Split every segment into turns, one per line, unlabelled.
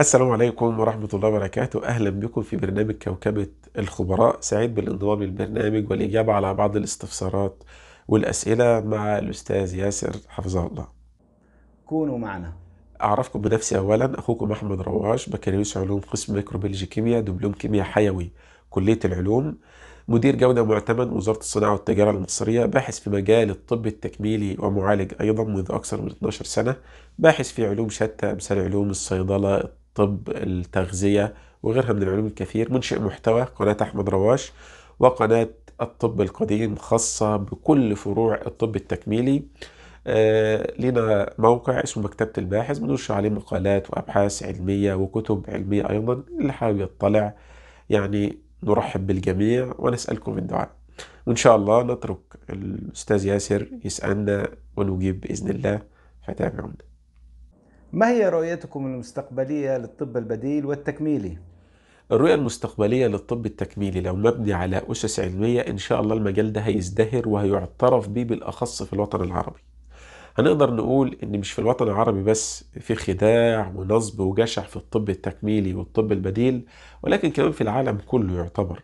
السلام عليكم ورحمة الله وبركاته أهلا بكم في برنامج كوكبة الخبراء سعيد بالانضمام للبرنامج والإجابة على بعض الاستفسارات والأسئلة مع الأستاذ ياسر حفظه الله كونوا معنا أعرفكم بنفسي أولا أخوكم أحمد رواش بكالوريوس علوم قسم ميكروبيولوجي كيمياء دبلوم كيمياء حيوي كلية العلوم مدير جودة معتمد وزارة الصناعة والتجارة المصرية باحث في مجال الطب التكميلي ومعالج أيضا منذ أكثر من 12 سنة باحث في علوم شتى أمثال علوم الصيدلة الطب التغذية وغيرها من العلوم الكثير منشئ محتوى قناة أحمد رواش وقناة الطب القديم خاصة بكل فروع الطب التكميلي آه لنا موقع اسمه مكتبة الباحث بنشر عليه مقالات وأبحاث علمية وكتب علمية أيضا اللي حابب يطلع يعني نرحب بالجميع ونسألكم الدعاء وإن شاء الله نترك الأستاذ ياسر يسألنا ونجيب بإذن الله فتابعونا ما هي رؤيتكم المستقبلية للطب البديل والتكميلي؟ الرؤية المستقبلية للطب التكميلي لو مبني على أسس علمية إن شاء الله المجال ده هيزدهر وهيعترف به بالأخص في الوطن العربي هنقدر نقول ان مش في الوطن العربي بس في خداع ونصب وجشع في الطب التكميلي والطب البديل ولكن كمان في العالم كله يعتبر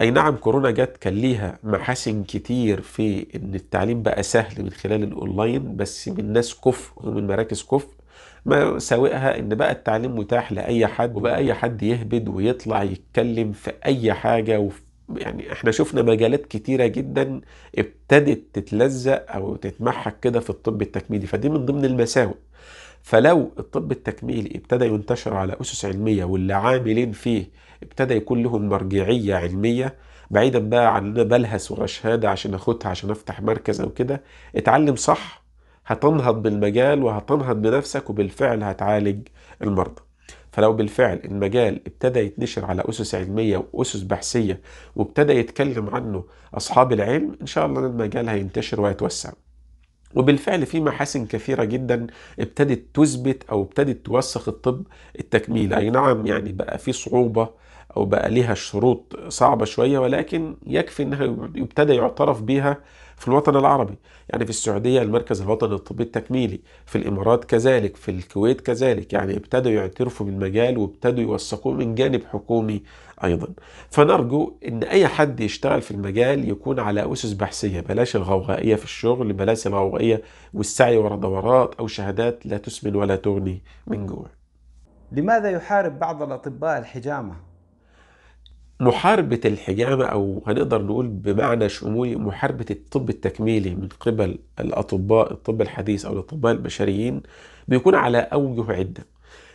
اي نعم كورونا جت كان ليها محاسن كتير في ان التعليم بقى سهل من خلال الاونلاين بس من ناس كفء ومن مراكز كفء ما ساوئها ان بقى التعليم متاح لاي حد وبقى اي حد يهبد ويطلع يتكلم في اي حاجه وفي يعني احنا شفنا مجالات كتيرة جدا ابتدت تتلزق او تتمحك كده في الطب التكميلي فدي من ضمن المساوئ فلو الطب التكميلي ابتدى ينتشر على اسس علمية واللي عاملين فيه ابتدى يكون لهم مرجعية علمية بعيدا بقى عن انا بلهس ورا شهادة عشان اخدها عشان افتح مركز او كده اتعلم صح هتنهض بالمجال وهتنهض بنفسك وبالفعل هتعالج المرضى فلو بالفعل المجال ابتدى يتنشر على أسس علمية وأسس بحثية وابتدى يتكلم عنه أصحاب العلم إن شاء الله المجال هينتشر ويتوسع وبالفعل في محاسن كثيرة جدا ابتدت تثبت أو ابتدت توثق الطب التكميل أي نعم يعني بقى في صعوبة او بقى ليها شروط صعبه شويه ولكن يكفي انها يبتدى يعترف بيها في الوطن العربي يعني في السعوديه المركز الوطني الطبي التكميلي في الامارات كذلك في الكويت كذلك يعني ابتدوا يعترفوا بالمجال وابتدوا يوثقوه من جانب حكومي ايضا فنرجو ان اي حد يشتغل في المجال يكون على اسس بحثيه بلاش الغوغائيه في الشغل بلاش الغوغائيه والسعي وراء دورات او شهادات لا تسمن ولا تغني من جوع لماذا يحارب بعض الاطباء الحجامه محاربة الحجامة أو هنقدر نقول بمعنى شمولي محاربة الطب التكميلي من قبل الأطباء الطب الحديث أو الأطباء البشريين بيكون على أوجه عدة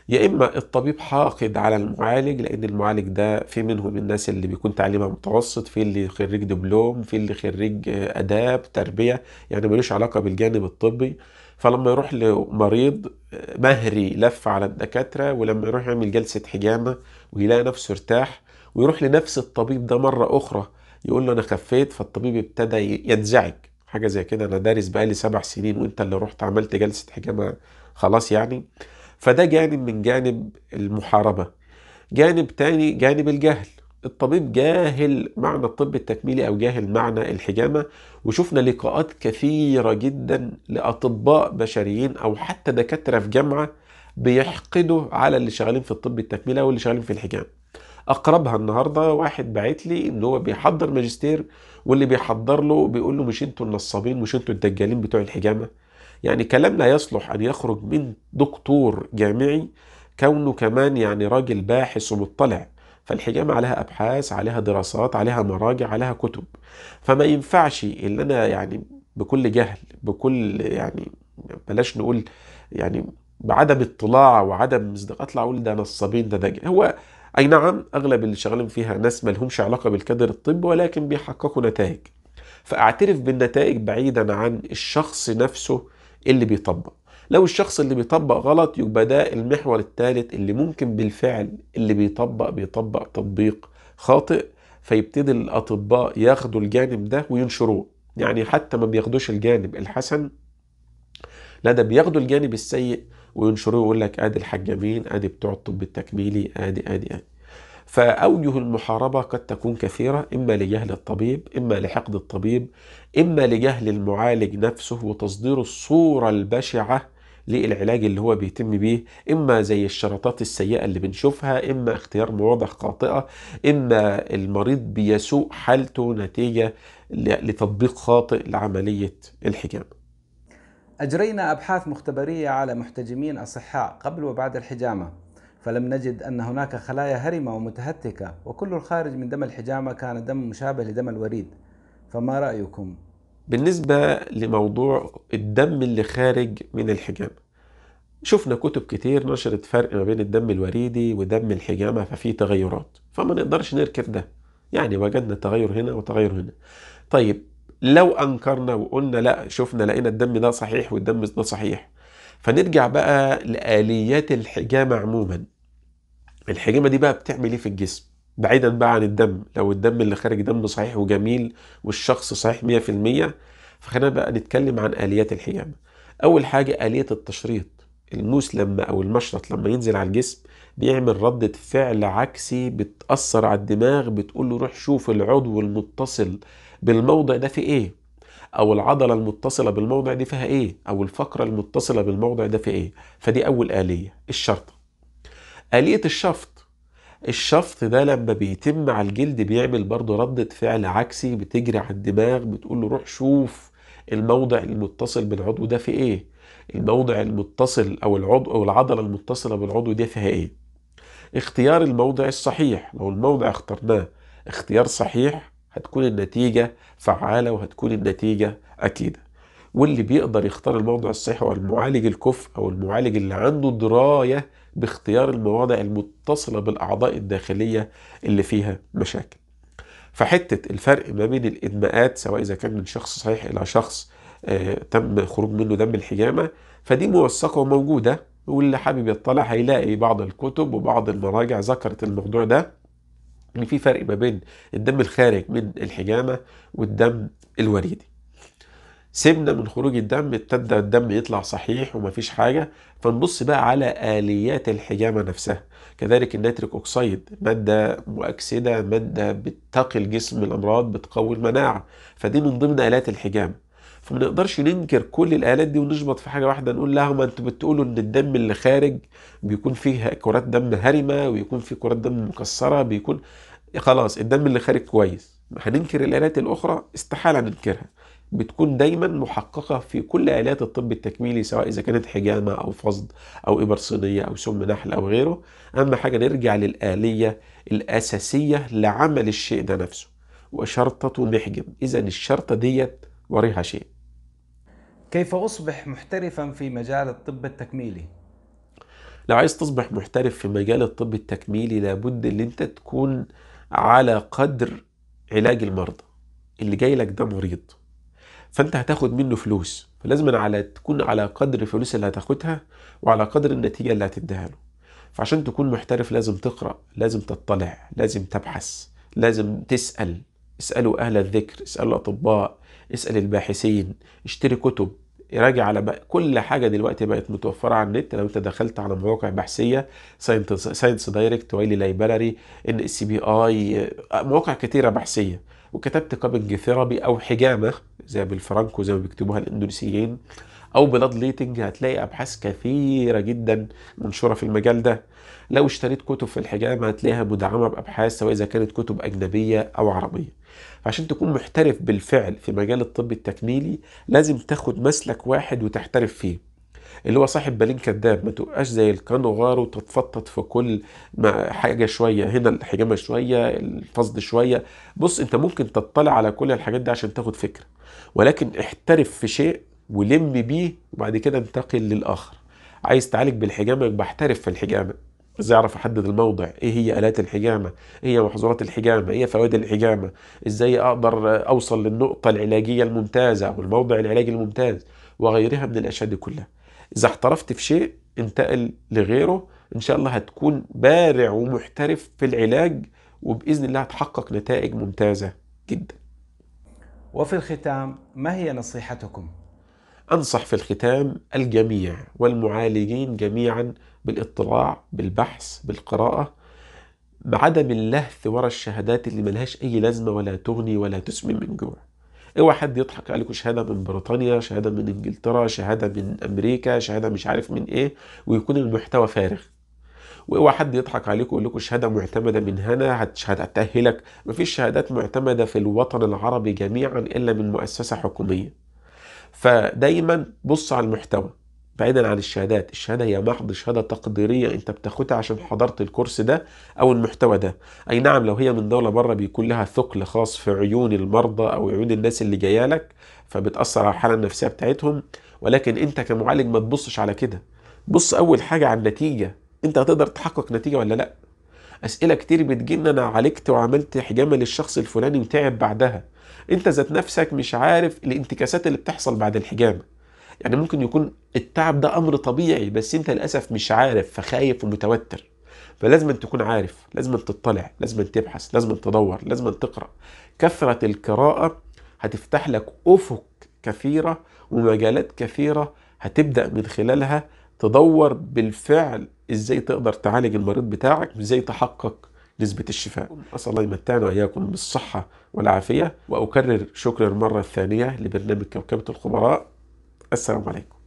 يا إما الطبيب حاقد على المعالج لأن المعالج ده في منهم الناس اللي بيكون تعليمها متوسط في اللي خريج دبلوم في اللي خريج آداب تربية يعني ملوش علاقة بالجانب الطبي فلما يروح لمريض مهري لف على الدكاترة ولما يروح يعمل جلسة حجامة ويلاقي نفسه ارتاح ويروح لنفس الطبيب ده مرة أخرى يقول له أنا خفيت فالطبيب ابتدى ينزعج حاجة زي كده أنا دارس بقالي سبع سنين وأنت اللي رحت عملت جلسة حجامة خلاص يعني فده جانب من جانب المحاربة جانب تاني جانب الجهل الطبيب جاهل معنى الطب التكميلي او جاهل معنى الحجامه وشفنا لقاءات كثيره جدا لاطباء بشريين او حتى دكاتره في جامعه بيحقدوا على اللي شغالين في الطب التكميلي او اللي شغالين في الحجامه اقربها النهارده واحد باعت لي ان هو بيحضر ماجستير واللي بيحضر له بيقول له مش انتوا النصابين مش انتوا الدجالين بتوع الحجامه يعني كلام لا يصلح ان يخرج من دكتور جامعي كونه كمان يعني راجل باحث ومطلع فالحجامة عليها أبحاث عليها دراسات عليها مراجع عليها كتب فما ينفعش ان أنا يعني بكل جهل بكل يعني بلاش نقول يعني بعدم اطلاع وعدم اطلع اقول ده نصابين ده دجال هو أي نعم أغلب اللي شغالين فيها ناس ملهمش علاقة بالكادر الطب ولكن بيحققوا نتائج فأعترف بالنتائج بعيدا عن الشخص نفسه اللي بيطبق لو الشخص اللي بيطبق غلط يبقى ده المحور الثالث اللي ممكن بالفعل اللي بيطبق بيطبق تطبيق خاطئ فيبتدي الأطباء ياخدوا الجانب ده وينشروه يعني حتى ما بياخدوش الجانب الحسن لا ده بياخدوا الجانب السيء وينشروه ويقول لك ادي الحجابين ادي بتوع الطب التكميلي ادي ادي ادي فأوجه المحاربة قد تكون كثيرة إما لجهل الطبيب إما لحقد الطبيب إما لجهل المعالج نفسه وتصدير الصورة البشعة للعلاج اللي هو بيتم بيه إما زي الشرطات السيئة اللي بنشوفها إما اختيار مواضع خاطئة إما المريض بيسوء حالته نتيجة لتطبيق خاطئ لعملية الحجاب أجرينا أبحاث مختبرية على محتجمين أصحاء قبل وبعد الحجامة فلم نجد أن هناك خلايا هرمة ومتهتكة وكل الخارج من دم الحجامة كان دم مشابه لدم الوريد فما رأيكم؟ بالنسبة لموضوع الدم اللي خارج من الحجامة شفنا كتب كتير نشرت فرق ما بين الدم الوريدي ودم الحجامة ففي تغيرات فما نقدرش نركب ده يعني وجدنا تغير هنا وتغير هنا طيب لو انكرنا وقلنا لا شفنا لقينا الدم ده صحيح والدم ده صحيح فنرجع بقى لآليات الحجامة عموما الحجامة دي بقى بتعمل ايه في الجسم بعيدا بقى عن الدم لو الدم اللي خارج دم صحيح وجميل والشخص صحيح 100% فخلينا بقى نتكلم عن آليات الحجامة أول حاجة آلية التشريط الموس لما أو المشرط لما ينزل على الجسم بيعمل ردة فعل عكسي بتأثر على الدماغ بتقول له روح شوف العضو المتصل بالموضع ده في ايه او العضله المتصله بالموضع دي فيها ايه او الفقره المتصله بالموضع ده في ايه فدي اول اليه الشرطه اليه الشفط الشفط ده لما بيتم على الجلد بيعمل برضه ردة فعل عكسي بتجري على الدماغ بتقول له روح شوف الموضع المتصل بالعضو ده في ايه الموضع المتصل او العضو او العضله المتصله بالعضو دي فيها ايه اختيار الموضع الصحيح لو الموضع اخترناه اختيار صحيح هتكون النتيجة فعالة وهتكون النتيجة أكيدة واللي بيقدر يختار الموضع الصحيح هو المعالج الكف أو المعالج اللي عنده دراية باختيار المواضع المتصلة بالأعضاء الداخلية اللي فيها مشاكل فحتة الفرق ما بين الإدماءات سواء إذا كان من شخص صحيح إلى شخص آه، تم خروج منه دم الحجامة فدي موثقة وموجودة واللي حابب يطلع هيلاقي بعض الكتب وبعض المراجع ذكرت الموضوع ده ان في فرق ما بين الدم الخارج من الحجامه والدم الوريدي سيبنا من خروج الدم ابتدى الدم يطلع صحيح ومفيش حاجة فنبص بقى على آليات الحجامة نفسها كذلك النيتريك اوكسيد مادة مؤكسدة مادة بتقي الجسم من الأمراض بتقوي المناعة فدي من ضمن آلات الحجامة فما نقدرش ننكر كل الآلات دي ونشبط في حاجة واحدة نقول لا ما انتوا بتقولوا إن الدم اللي خارج بيكون فيه كرات دم هرمة ويكون فيه كرات دم مكسرة بيكون خلاص الدم اللي خارج كويس هننكر الآلات الأخرى استحالة ننكرها بتكون دايما محققه في كل الات الطب التكميلي سواء اذا كانت حجامه او فصد او ابر صينيه او سم نحل او غيره اهم حاجه نرجع للاليه الاساسيه لعمل الشيء ده نفسه وشرطه محجم اذا الشرطه ديت وريها شيء كيف أصبح محترفا في مجال الطب التكميلي؟ لو عايز تصبح محترف في مجال الطب التكميلي لابد ان انت تكون على قدر علاج المرضى اللي جاي لك ده مريض فانت هتاخد منه فلوس فلازم على تكون على قدر الفلوس اللي هتاخدها وعلى قدر النتيجه اللي هتديها له فعشان تكون محترف لازم تقرا لازم تطلع لازم تبحث لازم تسال اسألوا أهل الذكر اسألوا الأطباء اسأل الباحثين اشتري كتب راجع على بقى كل حاجه دلوقتي بقت متوفره على النت لو انت دخلت على مواقع بحثيه ساينس دايركت ويلي لايبراري ان اس بي اي مواقع كتيره بحثيه وكتبت كابنج ثيرابي او حجامه زي بالفرنكو زي ما بيكتبوها الاندونيسيين او بلاد ليتنج هتلاقي ابحاث كثيره جدا منشوره في المجال ده لو اشتريت كتب في الحجامه هتلاقيها مدعمه بابحاث سواء اذا كانت كتب اجنبيه او عربيه فعشان تكون محترف بالفعل في مجال الطب التكميلي لازم تاخد مسلك واحد وتحترف فيه اللي هو صاحب بالين كذاب ما تبقاش زي الكانوغارو تتفطط في كل حاجه شويه هنا الحجامه شويه الفصد شويه بص انت ممكن تطلع على كل الحاجات دي عشان تاخد فكره ولكن احترف في شيء ولم بيه وبعد كده انتقل للاخر عايز تعالج بالحجامه بحترف في الحجامه ازاي اعرف احدد الموضع ايه هي الات الحجامه ايه هي محظورات الحجامه ايه فوائد الحجامه ازاي اقدر اوصل للنقطه العلاجيه الممتازه او الموضع العلاجي الممتاز وغيرها من الاشياء دي كلها اذا احترفت في شيء انتقل لغيره ان شاء الله هتكون بارع ومحترف في العلاج وباذن الله هتحقق نتائج ممتازه جدا وفي الختام ما هي نصيحتكم أنصح في الختام الجميع والمعالجين جميعا بالاطلاع بالبحث بالقراءة بعدم اللهث ورا الشهادات اللي ملهاش أي لازمة ولا تغني ولا تسمن من جوع اوعى حد يضحك لكم شهاده من بريطانيا شهاده من انجلترا شهاده من امريكا شهاده مش عارف من ايه ويكون المحتوى فارغ واوعى حد يضحك عليكم ويقول لكم شهاده معتمده من هنا هتاهلك مفيش شهادات معتمده في الوطن العربي جميعا الا من مؤسسه حكوميه فدايما بص على المحتوى بعيدا عن الشهادات الشهاده هي محض شهاده تقديريه انت بتاخدها عشان حضرت الكورس ده او المحتوى ده اي نعم لو هي من دوله بره بيكون لها ثقل خاص في عيون المرضى او عيون الناس اللي جايه لك فبتاثر على الحاله النفسيه بتاعتهم ولكن انت كمعالج ما تبصش على كده بص اول حاجه على النتيجه انت هتقدر تحقق نتيجه ولا لا اسئله كتير بتجي انا عالجت وعملت حجامه للشخص الفلاني وتعب بعدها انت ذات نفسك مش عارف الانتكاسات اللي بتحصل بعد الحجامه يعني ممكن يكون التعب ده امر طبيعي بس انت للاسف مش عارف فخايف ومتوتر فلازم تكون عارف لازم تطلع لازم تبحث لازم تدور لازم تقرا كثره القراءه هتفتح لك افق كثيره ومجالات كثيره هتبدا من خلالها تدور بالفعل ازاي تقدر تعالج المريض بتاعك ازاي تحقق نسبة الشفاء أسأل الله يمتعنا وإياكم بالصحة والعافية وأكرر شكر المرة الثانية لبرنامج كوكبة الخبراء السلام عليكم